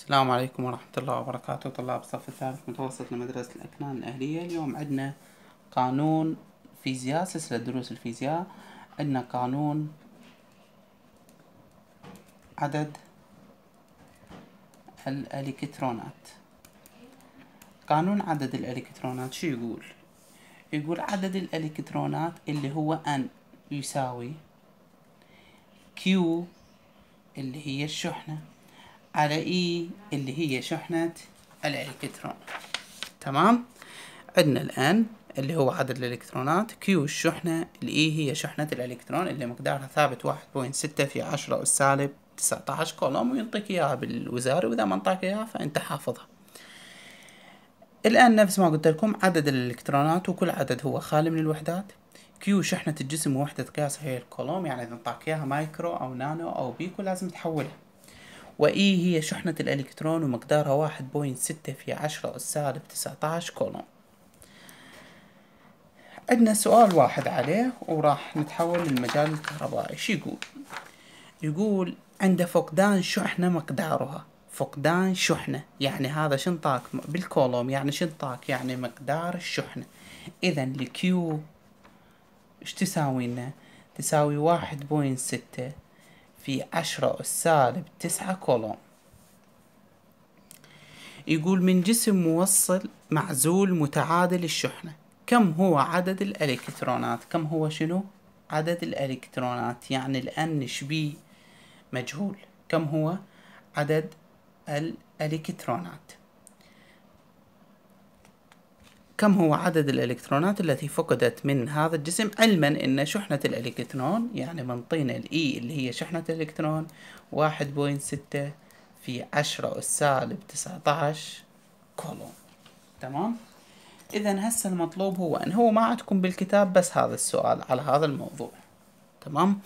السلام عليكم ورحمة الله وبركاته طلاب الصف الثالث متوسط لمدرسة الأكنان الأهلية اليوم عندنا قانون فيزياء سلسلة دروس الفيزياء عندنا قانون عدد الإلكترونات قانون عدد الإلكترونات شو يقول؟ يقول عدد الإلكترونات اللي هو N يساوي Q اللي هي الشحنة على اي e اللي هي شحنة الالكترون تمام عندنا الان اللي هو عدد الالكترونات كيو الشحنة الاي e هي شحنة الالكترون اللي مقدارها ثابت واحد بوين ستة في عشرة اس سالب تسعة عشر كولوم وينطيك اياها بالوزاري واذا ما انطاك اياها فانت حافظها الآن نفس ما قلت لكم عدد الإلكترونات وكل عدد هو خالي من الوحدات كيو شحنة الجسم ووحدة قياسها هي الكولوم يعني إذا انطاك إياها مايكرو أو نانو أو بيكو لازم تحولها وإي هي شحنة الإلكترون ومقدارها واحد بوينت ستة في عشرة أس سالب تسعة عشر كولوم عندنا سؤال واحد عليه وراح نتحول للمجال الكهربائي شو يقول يقول عند فقدان شحنة مقدارها فقدان شحنة يعني هذا شنطاك بالكولوم يعني شنطاك يعني مقدار الشحنة إذا الكيو إيش تساوي لنا تساوي واحد بوينت ستة في عشرة أس سالب تسعة كولوم يقول من جسم موصل معزول متعادل الشحنة كم هو عدد الإلكترونات كم هو شنو عدد الإلكترونات يعني الآن شبيه مجهول كم هو عدد الإلكترونات كم هو عدد الإلكترونات التي فقدت من هذا الجسم علما أن شحنة الإلكترون يعني منطينا الإي e اللي هي شحنة الإلكترون واحد بوين ستة في عشرة أس سالب تسعة عشر كولوم تمام إذا هسه المطلوب هو أن هو ما عندكم بالكتاب بس هذا السؤال على هذا الموضوع تمام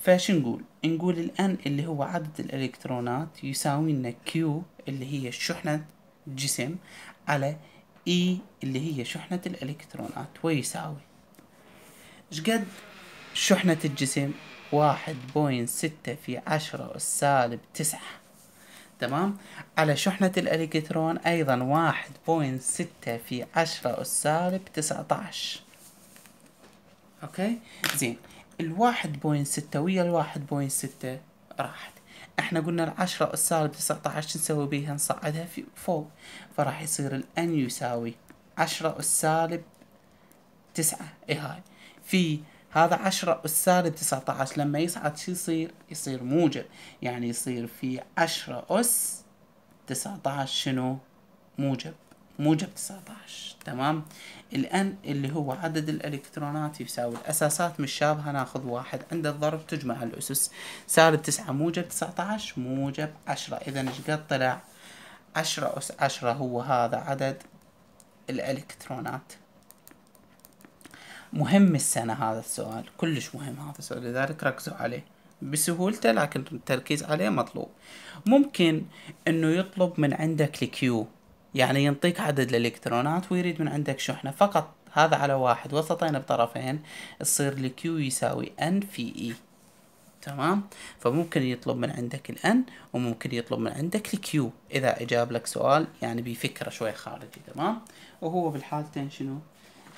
فش نقول نقول الآن اللي هو عدد الإلكترونات يساوي لنا كيو اللي هي شحنة جسم على اي اللي هي شحنة الالكترونات ويساوي شقد شحنة الجسم واحد بوين ستة في عشرة السالب تسعة تمام على شحنة الالكترون ايضا واحد بوين ستة في عشرة السالب تسعة عشر اوكي زين الواحد بوين ستة ويا الواحد بوين ستة راحت احنا قلنا العشرة السالب تسعة عشر نسوي بيها نصعدها في فوق فراح يصير الان يساوي عشرة السالب تسعة اي هاي في هذا عشرة السالب تسعة عشر لما يصعد شو يصير يصير موجب يعني يصير في عشرة أس تسعة عشر شنو موجب موجب 19 تمام الان اللي هو عدد الالكترونات يساوي الاساسات متشابهه ناخذ واحد عند الضرب تجمع الاسس سالب 9 موجب 19 موجب 10 اذا ايش قد طلع 10 اس 10 هو هذا عدد الالكترونات مهم السنة هذا السؤال كلش مهم هذا السؤال لذلك ركزوا عليه بسهولته لكن التركيز عليه مطلوب ممكن انه يطلب من عندك الكيو يعني ينطيك عدد الإلكترونات ويريد من عندك شحنة فقط هذا على واحد وسطين بطرفين تصير Q يساوي N في اي e. تمام فممكن يطلب من عندك N وممكن يطلب من عندك Q اذا اجاب لك سؤال يعني بفكره شويه خارجي تمام وهو بالحالتين شنو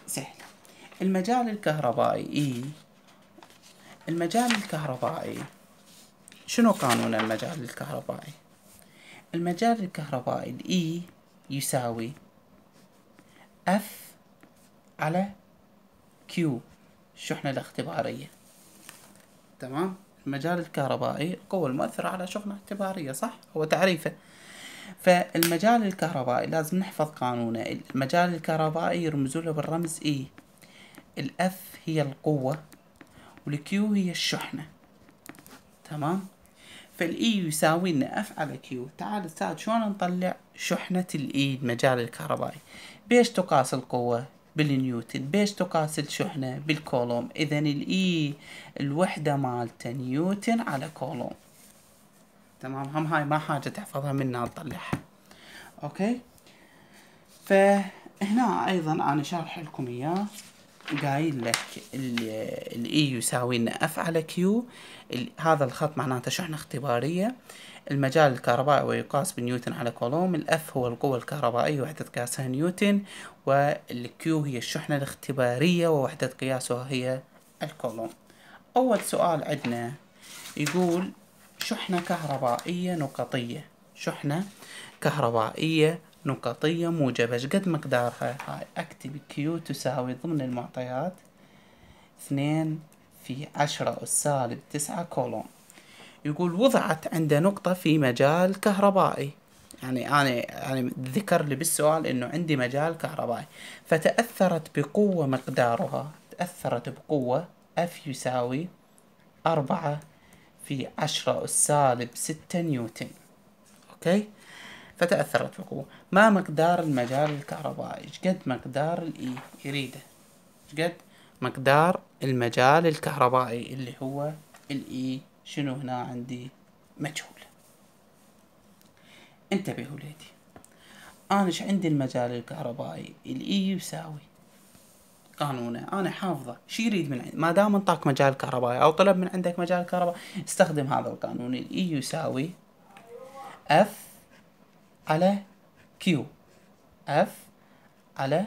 سهل المجال الكهربائي اي المجال الكهربائي شنو قانون المجال الكهربائي المجال الكهربائي الاي يساوي اف على كيو الشحنة الاختبارية تمام المجال الكهربائي القوة المؤثرة على شحنة اختبارية صح هو تعريفه فالمجال الكهربائي لازم نحفظ قانونه المجال الكهربائي يرمز له بالرمز E الاف هي القوة والكيو هي الشحنة تمام فالاي يساوي ان اف على كيو تعال استاذ شلون نطلع شحنة الاي المجال الكهربائي بيش تقاس القوة بالنيوتن بيش تقاس الشحنة بالكولوم اذا الاي الوحدة مالته نيوتن على كولوم تمام هم هاي ما حاجة تحفظها منها نطلعها اوكي فهنا ايضا انا شارح لكم اياه قايل لك الاي e يساوي لنا اف على كيو هذا الخط معناته شحنه اختباريه المجال الكهربائي ويقاس بنيوتن على كولوم الاف هو القوة الكهربائية وحدة قياسها نيوتن والكيو هي الشحنة الاختبارية ووحدة قياسها هي الكولوم اول سؤال عندنا يقول شحنة كهربائية نقطية شحنة كهربائية نقطية موجبة شقد مقدارها هاي أكتب كيو تساوي ضمن المعطيات اثنين في عشرة أس سالب تسعة كولوم يقول وضعت عند نقطة في مجال كهربائي يعني أنا يعني ذكر لي بالسؤال إنه عندي مجال كهربائي فتأثرت بقوة مقدارها تأثرت بقوة F يساوي أربعة في عشرة أس سالب ستة نيوتن أوكي فتأثرت بقوة ما مقدار المجال الكهربائي شقد مقدار الإي e يريده شقد مقدار المجال الكهربائي اللي هو الإي e؟ شنو هنا عندي مجهول انتبهوا وليدي أنا ش عندي المجال الكهربائي الإي e يساوي قانونه انا حافظه شي يريد من عندي ما دام انطاك مجال كهربائي او طلب من عندك مجال كهربائي استخدم هذا القانون الاي يساوي اف على Q اف على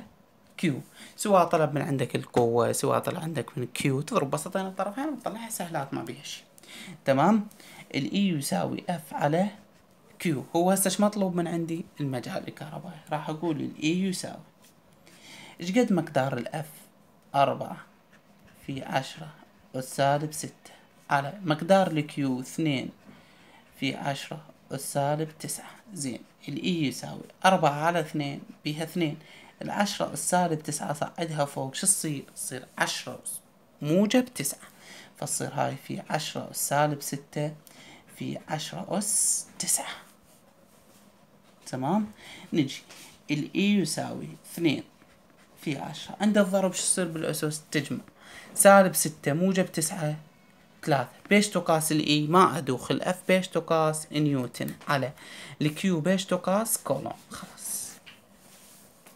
Q سواء طلب من عندك القوة سواء طلب عندك من Q تضرب بسطين الطرفين وتطلعها سهلات ما بيها شيء تمام E يساوي اف على Q هو هسه ايش مطلوب من عندي المجال الكهربائي راح اقول ال E يساوي ايش قد مقدار ال F أربعة في عشرة والسالب ستة على مقدار ال Q اثنين في عشرة والسالب تسعة زين الإي e يساوي أربعة على اثنين بيها اثنين العشرة السالب تسعة صعدها فوق شو تصير؟ تصير عشرة موجب تسعة فتصير هاي في عشرة أس سالب ستة في عشرة أس تسعة تمام نجي الإي e يساوي اثنين في عشرة عند الضرب شو يصير بالأسس تجمع سالب ستة موجب تسعة ثلاث بيش تقاس الإي e؟ ما أدوخ الإف بيش تقاس نيوتن على الكيو بيش تقاس كولوم خلاص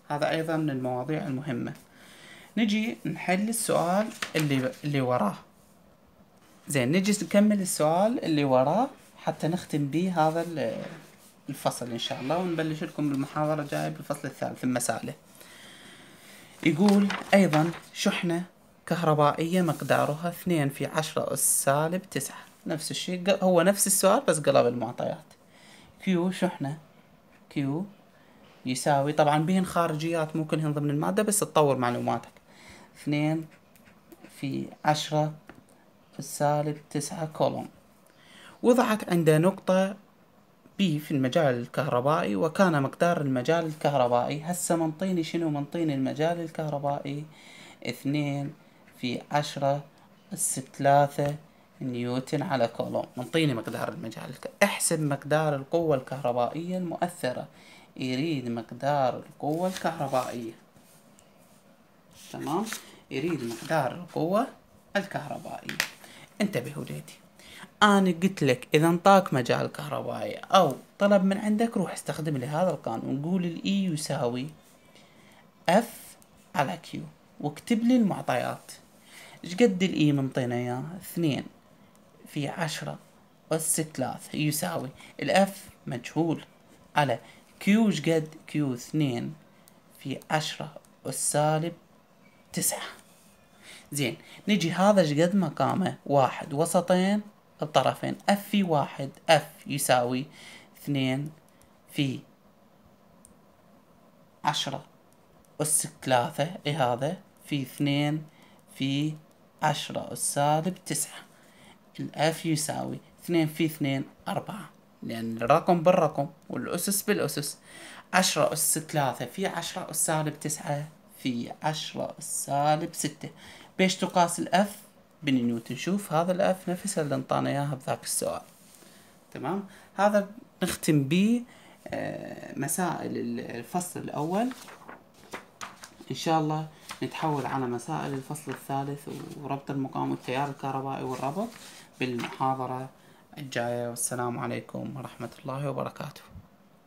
هذا أيضا من المواضيع المهمة نجي نحل السؤال اللي اللي وراه زين نجي نكمل السؤال اللي وراه حتى نختم به هذا الفصل إن شاء الله ونبلش لكم بالمحاضرة الجاية بالفصل الثالث المسألة يقول أيضا شحنة كهربائية مقدارها اثنين في عشرة أس سالب تسعة نفس الشيء هو نفس السؤال بس قلب المعطيات كيو شحنة كيو يساوي طبعا بين خارجيات مو كلهن ضمن المادة بس تطور معلوماتك اثنين في عشرة السالب تسعة كولوم وضعت عند نقطة بي في المجال الكهربائي وكان مقدار المجال الكهربائي هسه منطيني شنو منطيني المجال الكهربائي اثنين في عشرة أس ثلاثة نيوتن على كولوم منطيني مقدار المجال احسب مقدار القوة الكهربائية المؤثرة يريد مقدار القوة الكهربائية تمام يريد مقدار القوة الكهربائية انتبه وليدي انا قلت لك اذا انطاك مجال كهربائي او طلب من عندك روح استخدم لهذا القانون قول الاي e يساوي اف على كيو واكتب لي المعطيات قد الإي منطينا إياه اثنين في عشرة أس ثلاث يساوي الإف مجهول على كيو قد كيو اثنين في عشرة أس سالب تسعة زين نجي هذا قد مقامه واحد وسطين الطرفين اف في واحد اف يساوي اثنين في عشرة أس ثلاثة إيه هذا في اثنين في عشرة سالب تسعة الأف يساوي اثنين في اثنين أربعة لأن الرقم بالرقم والأسس بالأسس عشرة أس ثلاثة في عشرة أس سالب تسعة في عشرة أس سالب ستة بيش تقاس الأف بنيوتن شوف هذا الأف نفسه اللي انطانا إياها بذاك السؤال تمام هذا نختم به آه، مسائل الفصل الأول إن شاء الله نتحول على مسائل الفصل الثالث وربط المقام والتيار الكهربائي والربط بالمحاضرة الجاية والسلام عليكم ورحمة الله وبركاته